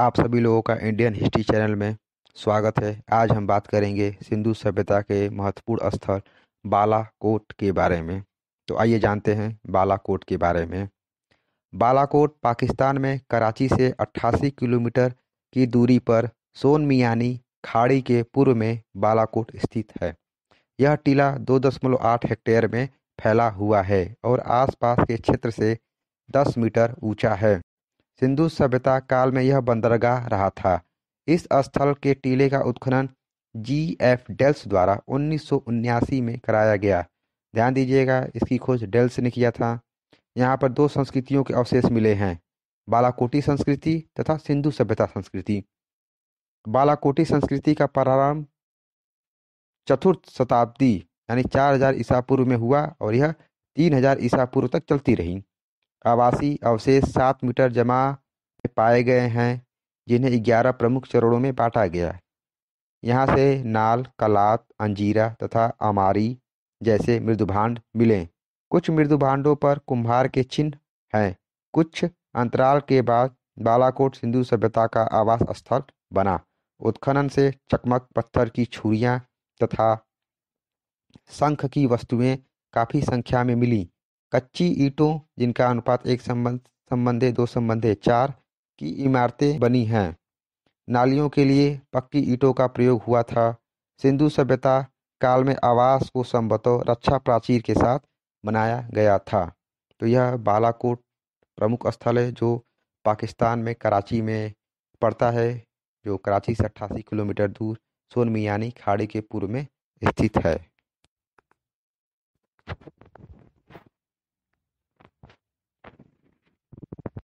आप सभी लोगों का इंडियन हिस्ट्री चैनल में स्वागत है आज हम बात करेंगे सिंधु सभ्यता के महत्वपूर्ण स्थल बालाकोट के बारे में तो आइए जानते हैं बालाकोट के बारे में बालाकोट पाकिस्तान में कराची से 88 किलोमीटर की दूरी पर सोन मियानी खाड़ी के पूर्व में बालाकोट स्थित है यह टीला 2.8 हेक्टेयर में फैला हुआ है और आसपास के क्षेत्र से 10 मीटर ऊंचा है सिंधु सभ्यता काल में यह बंदरगाह रहा था इस स्थल के टीले का उत्खनन जी एफ डेल्स द्वारा उन्नीस में कराया गया ध्यान दीजिएगा इसकी खोज डेल्स ने किया था यहाँ पर दो संस्कृतियों के अवशेष मिले हैं बालाकोटी संस्कृति तथा सिंधु सभ्यता संस्कृति बालाकोटी संस्कृति का प्रारंभ चतुर्थ शताब्दी यानी 4000 ईसा पूर्व में हुआ और यह 3000 ईसा पूर्व तक चलती रही आवासीय अवशेष सात मीटर जमा में पाए गए हैं जिन्हें ग्यारह प्रमुख चरणों में बांटा गया यहाँ से नाल कलात अंजीरा तथा अमारी जैसे मृदुभांड मिले कुछ मृदुभांडों पर कुम्हार के चिन्ह हैं कुछ अंतराल के बाद बालाकोट सिंधु सभ्यता का आवास स्थल बना उत्खनन से चकमक पत्थर की छुरियाँ तथा शंख की वस्तुएं काफ़ी संख्या में मिली कच्ची ईंटों जिनका अनुपात एक संबंध संबंधे दो संबंधे चार की इमारतें बनी हैं नालियों के लिए पक्की ईंटों का प्रयोग हुआ था सिंधु सभ्यता काल में आवास को संभवतः रक्षा प्राचीर के साथ बनाया गया था तो यह बालाकोट प्रमुख स्थल है जो पाकिस्तान में कराची में पड़ता है जो कराची से अट्ठासी किलोमीटर दूर सोनमियानी खाड़ी के पूर्व में स्थित है